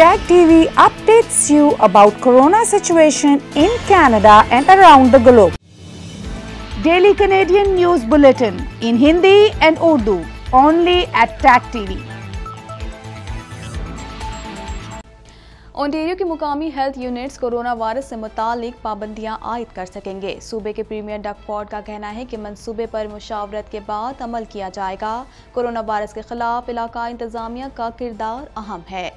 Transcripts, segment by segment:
Tag TV updates you about corona situation in Canada and around the globe. Daily Canadian News Bulletin in Hindi and Urdu only at Tag TV. Ontario की मुकामी health units corona virus से मुतालिक पाबंदियां आयद कर सकेंगे सूबे के प्रीमियर डक फॉर्ड का कहना है कि मंसूबे पर मुशावरत के बाद अमल किया जाएगा कोरोना वायरस के खिलाफ इलाका इंतजामिया का किरदार अहम है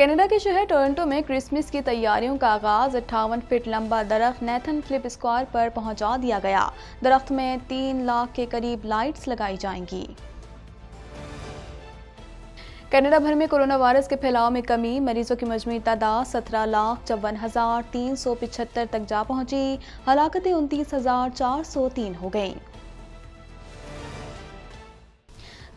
कनाडा के शहर टोरंटो में क्रिसमस की तैयारियों का आगाज अट्ठावन फिट लंबा दरख्त नेथन फ्लिप स्क्वायर पर पहुंचा दिया गया दरख्त में तीन लाख के करीब लाइट्स लगाई जाएंगी कनाडा भर में कोरोना वायरस के फैलाव में कमी मरीजों की मजमू तादाद सत्रह लाख चौवन हज़ार तीन सौ पिछहत्तर तक जा पहुंची हलाकते उनतीस हज़ार चार सौ तीन हो गईं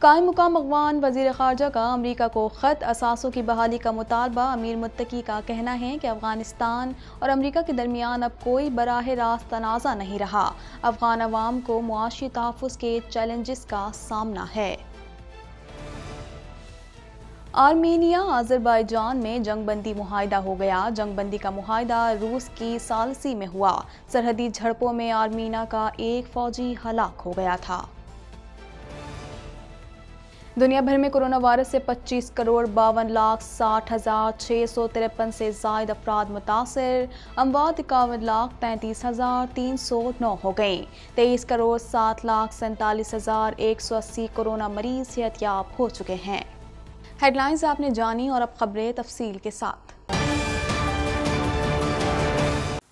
कायम मुकाम अगवान वजीर खारजा का अमरीका को ख़त असासों की बहाली का मुतालबा अमीर मुतकी का कहना है कि अफगानिस्तान और अमरीका के दरमियान अब कोई बराह रास्त तनाज़ा नहीं रहा अफगान अवाम को मुआशी तहफ़ के चैलेंज का सामना है आर्मेनिया आजरबाईजान में जंगबंदी मुहिदा हो गया जंगबंदी का मुहिदा रूस की सालसी में हुआ सरहदी झड़पों में आर्मीना का एक फौजी हलाक हो गया था दुनिया भर में कोरोना वायरस से 25 करोड़ बावन लाख साठ हज़ार छः सौ तिरपन से जायद अफराद मुतासर अमवात इक्यावन लाख तैंतीस हज़ार तीन सौ नौ हो गए तेईस करोड़ सात लाख सैंतालीस हज़ार एक सौ अस्सी कोरोना मरीज सेहतियाब हो चुके हैं हेडलाइंस आपने जानी और अब खबरें तफसील के साथ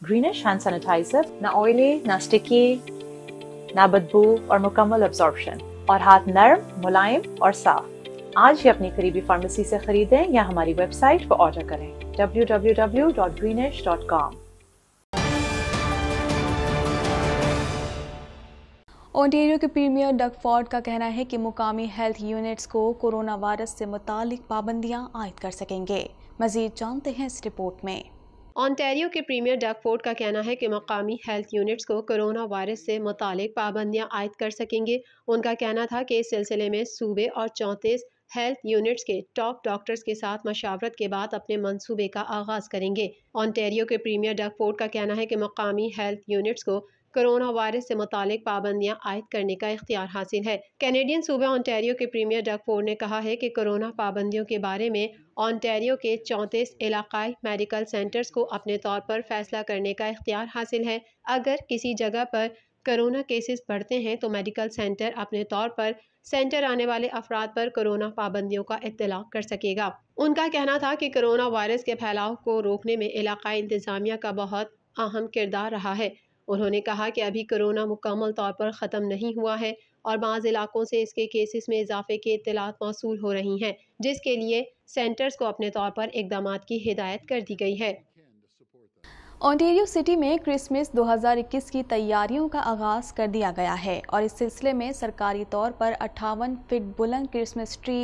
ग्रीनिश हैंड सैनिटाइजर ना ऑयली ना स्टिकी ना बदबू और मुकम्मल अब्जॉर्बशन और हाथ नर्म मुलायम और साफ आज ही अपनी करीबी फार्मेसी से खरीदें या हमारी वेबसाइट पर ऑर्डर करें www.greenish.com ओंटेरियो के प्रीमियर डग फॉर्ड का कहना है कि मुकामी हेल्थ यूनिट्स को कोरोना वायरस से मुतक पाबंदियां आयद कर सकेंगे मजीद जानते हैं इस रिपोर्ट में ऑनटेरियो के प्रीमियर डकफोर्ड का कहना है कि मकामी हेल्थ यूनिट्स को कोरोना वायरस से मुतक पाबंदियाँ आयद कर सकेंगे उनका कहना था कि इस सिलसिले में सूबे और चौंतीस हेल्थ यूनिट्स के टॉप डॉक्टर्स के साथ मशावरत के बाद अपने मंसूबे का आगाज करेंगे ऑनटेरियो के प्रीमियर डकफोर्ड का कहना है कि मकामी हेल्थ यूनिट्स को कोरोना वायरस से मुतालिक पाबंदियां आयद करने का इख्तियार हासिल है कैनेडियन सूबे ऑन्टेरियो के प्रीमियर डग फोर्ड ने कहा है कि कोरोना पाबंदियों के बारे में ऑनटेरियो के चौंतीस इलाकाई मेडिकल सेंटर्स को अपने तौर पर फैसला करने का इख्तियार हासिल है अगर किसी जगह पर कोरोना केसेस बढ़ते हैं तो मेडिकल सेंटर अपने तौर पर सेंटर आने वाले अफराद पर कोरोना पाबंदियों का इतला कर सकेगा उनका कहना था कि कोरोना वायरस के फैलाव को रोकने में इलाकाई इंतजामिया का बहुत अहम किरदार रहा है उन्होंने कहा कि अभी कोरोना मुकम्मल तौर पर ख़त्म नहीं हुआ है और बाज़ इलाकों से इसके केसेस में इजाफे के इतलात मौसू हो रही हैं जिसके लिए सेंटर्स को अपने तौर पर इकदाम की हिदायत कर दी गई है ओंटेरियो सिटी में क्रिसमस 2021 की तैयारियों का आगाज़ कर दिया गया है और इस सिलसिले में सरकारी तौर पर अट्ठावन फिट बुलंद Christmas tree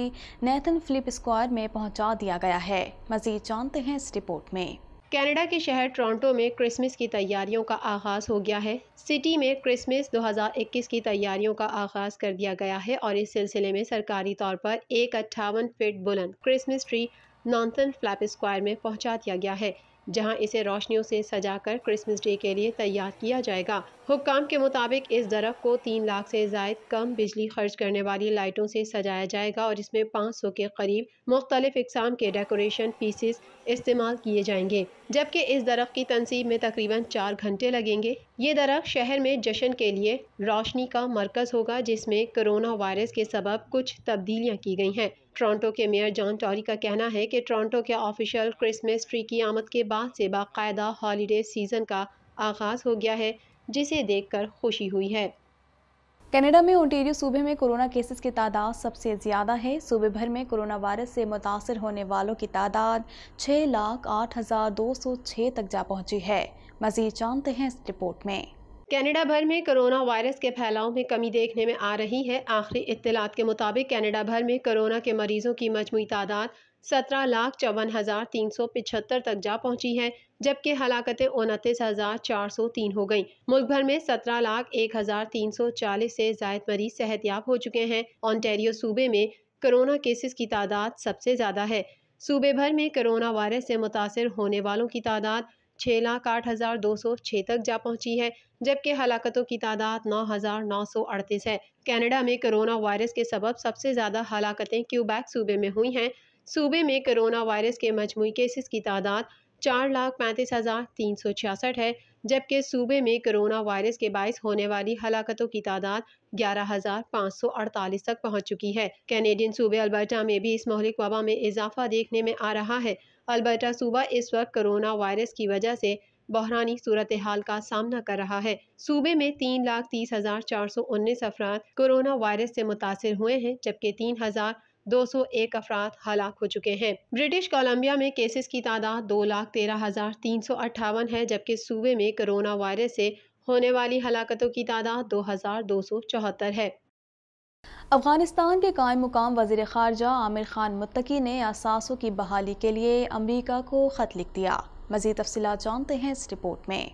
Nathan Phillips square में पहुंचा दिया गया है मजीद जानते हैं इस रिपोर्ट में कनाडा के शहर टोरंटो में क्रिसमस की तैयारियों का आगाज़ हो गया है सिटी में क्रिसमस 2021 की तैयारियों का आगाज़ कर दिया गया है और इस सिलसिले में सरकारी तौर पर एक अट्ठावन फिट बुलंद Christmas tree Nathan Phillips square में पहुंचा दिया गया है जहां इसे रोशनियों से सजाकर क्रिसमस डे के लिए तैयार किया जाएगा हुक्काम के मुताबिक इस दरख्त को तीन लाख से जायद कम बिजली खर्च करने वाली लाइटों से सजाया जाएगा और इसमें पाँच सौ के करीब मुख्तलिफ इकसाम के डेकोरेशन पीसेस इस्तेमाल किए जाएंगे जबकि इस दरख्त की तनसीब में तकरीबन चार घंटे लगेंगे ये दरख्त शहर में जश्न के लिए रोशनी का मरकज़ होगा जिसमें कोरोना वायरस के सबब कुछ तब्दीलियाँ की गई हैं ट्रांटो के मेयर जॉन टॉरी का कहना है कि ट्रांटो के ऑफिशियल क्रिसमस ट्री की आमद के बाद से बाकायदा हॉलीडे सीज़न का आगाज़ हो गया है जिसे देख कर खुशी हुई है कनाडा में ओंटेरियो सूबे में कोरोना केसेस की तादाद सबसे ज़्यादा है सूबे भर में कोरोना वायरस से मुतासर होने वालों की तादाद छः लाख आठ हज़ार दो सौ छः तक जा पहुँची है मज़ीद जानते हैं इस रिपोर्ट में कनाडा भर में कोरोना वायरस के फैलाव में कमी देखने में आ रही है आखिरी इतलात के मुताबिक कनाडा भर में कोरोना के मरीजों की मजमू तादाद सत्रह लाख चौवन हज़ार तीन सौ पिछहत्तर तक जा पहुंची है जबकि हलाकतें उनतीस हज़ार चार सौ तीन हो गईं। मुल्क भर में सत्रह लाख एक हज़ार तीन सौ चालीस से जायद मरीज सेहतियाब हो चुके हैं ऑनटेरियो सूबे में कोरोना केसेस की तादाद सबसे ज़्यादा है सूबे भर में कोरोना वायरस से मुतासर होने वालों की तादाद छः लाख आठ हज़ार दो सौ छः तक जा पहुंची है जबकि हलाकतों की तादाद नौ हज़ार नौ सौ अड़तीस है कनाडा में कोरोना वायरस के सबब सबसे ज़्यादा हलाकतें क्यूबैक सूबे में हुई हैं सूबे में कोरोना वायरस के मजमू केसेस की तादाद चार लाख पैंतीस हज़ार तीन सौ छियासठ है जबकि सूबे में कोरोना वायरस के बायस होने वाली हलाकतों की तादाद ग्यारह हज़ार पाँच सौ अड़तालीस तक पहुँच चुकी है कैनेडियन सूबे अल्बर्टा में भी इस मोहलिक वबा में इजाफा देखने में आ रहा है अल्बर्टा सूबा इस वक्त कोरोना वायरस की वजह से बहरानी सूरत हाल का सामना कर रहा है सूबे में तीन लाख तीस हजार चार सौ उन्नीस अफराद कोरोना वायरस से मुतासर हुए हैं जबकि तीन हजार दो सौ एक अफराद हलाक हो चुके हैं ब्रिटिश कोलम्बिया में केसेस की तादाद दो लाख तेरह हजार तीन सौ अट्ठावन है जबकि सूबे में कोरोना वायरस से होने वाली हलाकतों की तादाद दो हजार दो सौ चौहत्तर है अफगानिस्तान के कायम मुकाम वजीर खारजा आमिर खान मुत्तकी ने असासों की बहाली के लिए अमरीका को ख़त लिख दिया मजीद तफसी जानते हैं इस रिपोर्ट में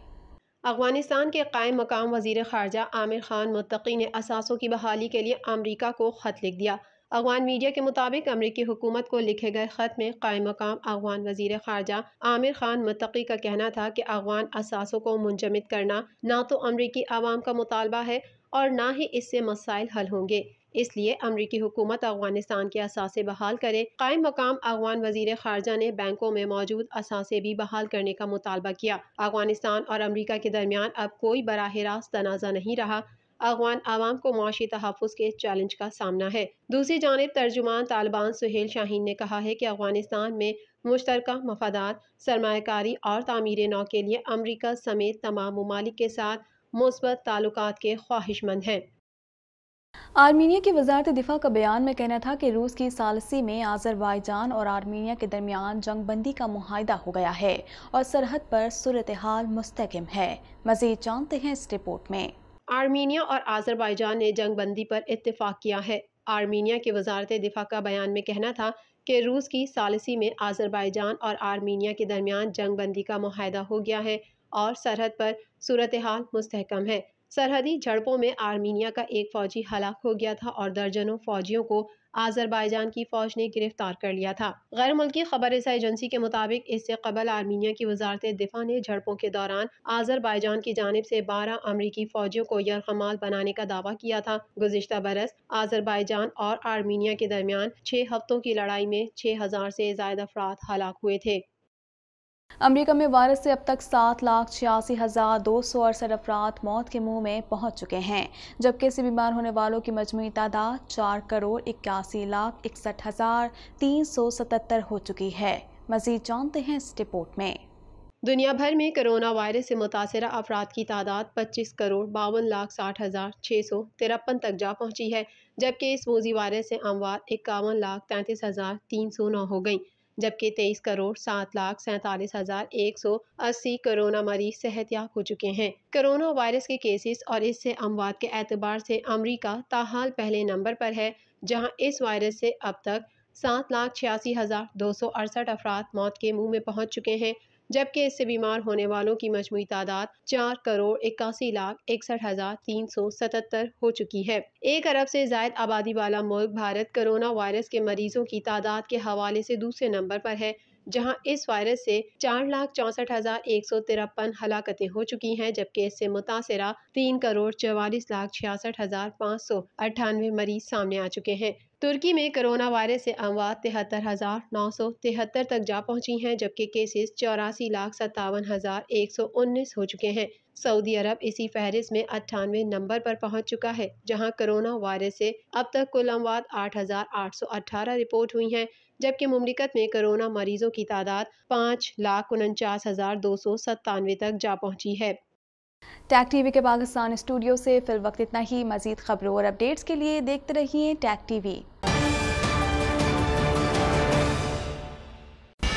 अफगानिस्तान के कायम मकाम वजीर खारजा आमिर खान मुत्तकी ने असासों की बहाली के लिए अमरीका को ख़त लिख दिया अफगान मीडिया के मुताबिक अमरीकी हुकूमत को लिखे गए ख़त में कायम मकाम अफगान वजीर खारजा आमिर खान मतकी का कहना था कि अफगान असासों को मुंजमद करना ना तो अमरीकी आवाम का मुतालबा है और ना ही इससे मसाइल हल होंगे इसलिए अमरीकी हुकूमत अफगानिस्तान के असासे बहाल करे कायम मकाम अफगान वजीर खारजा ने बैंकों में मौजूद असासे भी बहाल करने का मुतालबा किया अफगानिस्तान और अमरीका के दरमियान अब कोई बरह रास्त तनाज़ा नहीं रहा अफगान आवाम को मुआशी तहफ़ के चैलेंज का सामना है दूसरी जानब तर्जुमान तालिबान सुहेल शाहीन ने कहा है कि अफगानिस्तान में मुश्तर मफादार सरमाकारी और तमीर नौ के लिए अमरीका समेत तमाम ममालिक के साथ मुस्बत ताल्लुक के ख्वाहिशमंद हैं आर्मीनिया की वजारत दिफा का बयान में कहना था कि रूस की सालसी में आजरबाईजान और आर्मीनिया के दरमियान जंगबंदी का माहिदा हो गया है और सरहद पर सूरत हाल मुस्तकम है मजीद जानते हैं इस रिपोर्ट में आर्मीनिया और आज़रबाईजान ने जंगबंदी पर इतफ़ाक़ किया है आर्मीनिया के वजारत दिफा का बयान में कहना था कि रूस की सालसी में आज़रबाईजान और आर्मीनिया के दरमियान जंगबंदी का माहदा हो गया है और सरहद पर सूरत हाल मुस्तकम है सरहदी झड़पों में आर्मीनिया का एक फ़ौजी हलाक हो गया था और दर्जनों फ़ौजियों को आज़रबाईजान की फ़ौज ने गिरफ्तार कर लिया था गैर मुल्की खबर एजेंसी के मुताबिक इससे कबल आर्मीनिया की वजारत दिफा ने झड़पों के दौरान आज़रबाईजान की जानब ऐसी बारह अमरीकी फौजियों को यरकमाल बनाने का दावा किया था गुजशत बरस आज़रबाईजान और आर्मीनिया के दरमियान छः हफ्तों की लड़ाई में छह हज़ार ऐसी ज्यादा अफराद हलाक हुए थे अमेरिका में वायरस से अब तक सात लाख छियासी हज़ार दो सौ अड़सठ अफराद मौत के मुंह में पहुंच चुके हैं जबकि इससे बीमार होने वालों की मजमू तादाद चार करोड़ इक्यासी लाख इकसठ हज़ार तीन सौ सतहत्तर हो चुकी है मजीद जानते हैं इस रिपोर्ट में दुनिया भर में कोरोना वायरस से मुतासर अफराद की तादाद 25 करोड़ बावन लाख साठ हज़ार छः सौ तिरपन तक जा पहुंची है जबकि इस मोजी वायरस से अमवात इक्यावन लाख तैंतीस हज़ार तीन सौ नौ हो गई जबकि तेईस करोड़ सात लाख सैंतालीस हज़ार एक सौ अस्सी कोरोना मरीज सेहतियाब हो चुके हैं कोरोना वायरस के केसेस और इससे अमवात के एतबार से अमरीका ताहाल पहले नंबर पर है जहाँ इस वायरस से अब तक सात लाख छियासी हज़ार दो सौ अड़सठ अफराद मौत के मुँह में पहुँच चुके हैं जबकि इससे बीमार होने वालों की मजमू तादाद चार करोड़ इक्यासी लाख इकसठ हज़ार तीन सौ सतहत्तर हो चुकी है एक अरब से जायद आबादी वाला मुल्क भारत कोरोना वायरस के मरीजों की तादाद के हवाले से दूसरे नंबर पर है जहां इस वायरस से चार लाख चौंसठ हजार एक सौ तिरपन हलाकते हो चुकी हैं जबकि इससे मुतासरा तीन करोड़ चवालीस लाख छियासठ हजार पाँच सौ अट्ठानवे मरीज सामने आ चुके हैं तुर्की में कोरोना वायरस से अमवात तिहत्तर हज़ार नौ सौ तिहत्तर तक जा पहुंची हैं जबकि केसेस चौरासी लाख सत्तावन हज़ार एक सौ उन्नीस हो चुके हैं सऊदी अरब इसी फहरिस्त में अट्ठानवे नंबर पर पहुंच चुका है जहां कोरोना वायरस से अब तक कुल अमवात 8,818 रिपोर्ट हुई हैं जबकि ममलिकत में कोरोना मरीजों की तादाद पाँच लाख उनचास हज़ार दो सौ सत्तानवे तक जा पहुंची है टैक टीवी के पाकिस्तान स्टूडियो से फिल वक्त इतना ही मजीद खबरों और अपडेट्स के लिए देखते रहिए टैक टीवी